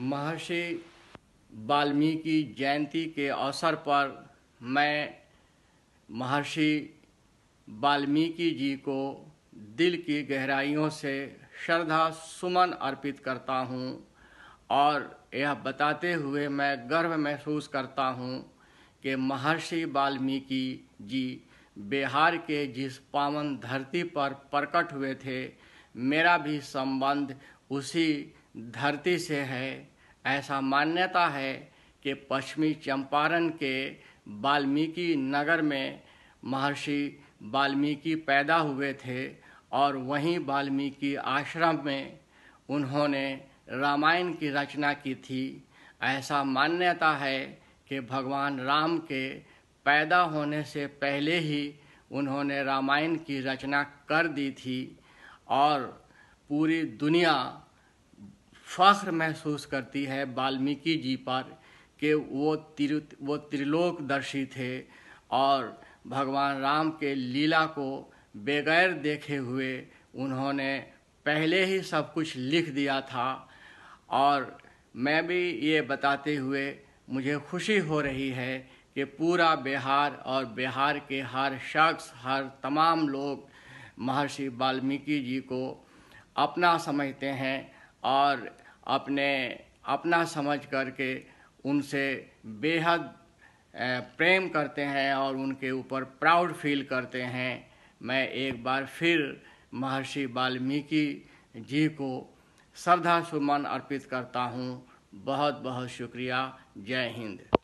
महर्षि वाल्मीकि जयंती के अवसर पर मैं महर्षि वाल्मीकि जी को दिल की गहराइयों से श्रद्धा सुमन अर्पित करता हूँ और यह बताते हुए मैं गर्व महसूस करता हूँ कि महर्षि वाल्मीकि जी बिहार के जिस पावन धरती पर प्रकट हुए थे मेरा भी संबंध उसी धरती से है ऐसा मान्यता है कि पश्चिमी चंपारण के वाल्मीकि नगर में महर्षि वाल्मीकि पैदा हुए थे और वहीं वाल्मीकि आश्रम में उन्होंने रामायण की रचना की थी ऐसा मान्यता है कि भगवान राम के पैदा होने से पहले ही उन्होंने रामायण की रचना कर दी थी और पूरी दुनिया फ़ख्र महसूस करती है वाल्मीकि जी पर कि वो तिर वो त्रिलोकदर्शी थे और भगवान राम के लीला को बगैर देखे हुए उन्होंने पहले ही सब कुछ लिख दिया था और मैं भी ये बताते हुए मुझे खुशी हो रही है कि पूरा बिहार और बिहार के हर शख्स हर तमाम लोग महर्षि वाल्मीकि जी को अपना समझते हैं और अपने अपना समझ करके उनसे बेहद प्रेम करते हैं और उनके ऊपर प्राउड फील करते हैं मैं एक बार फिर महर्षि वाल्मीकि जी को श्रद्धा सुमन अर्पित करता हूँ बहुत बहुत शुक्रिया जय हिंद